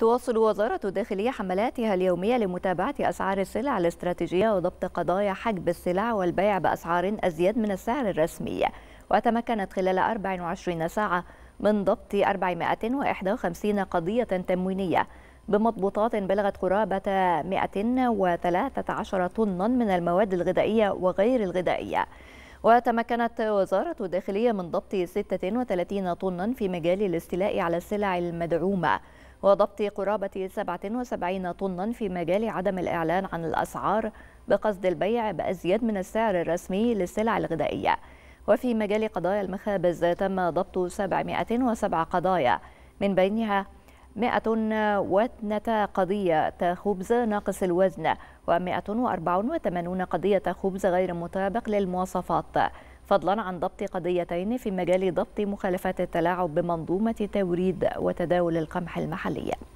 تواصل وزارة الداخلية حملاتها اليومية لمتابعة أسعار السلع الاستراتيجية وضبط قضايا حجب السلع والبيع بأسعار أزيد من السعر الرسمي وتمكنت خلال 24 ساعة من ضبط 451 قضية تموينية بمضبوطات بلغت قرابة 113 طنا من المواد الغذائية وغير الغذائية وتمكنت وزارة الداخلية من ضبط 36 طنا في مجال الاستيلاء على السلع المدعومة وضبط قرابة 77 طنا في مجال عدم الإعلان عن الأسعار بقصد البيع بأزيد من السعر الرسمي للسلع الغذائية وفي مجال قضايا المخابز تم ضبط 707 قضايا من بينها 102 قضية خبز ناقص الوزن و184 قضية خبز غير مطابق للمواصفات فضلا عن ضبط قضيتين في مجال ضبط مخالفات التلاعب بمنظومة توريد وتداول القمح المحلية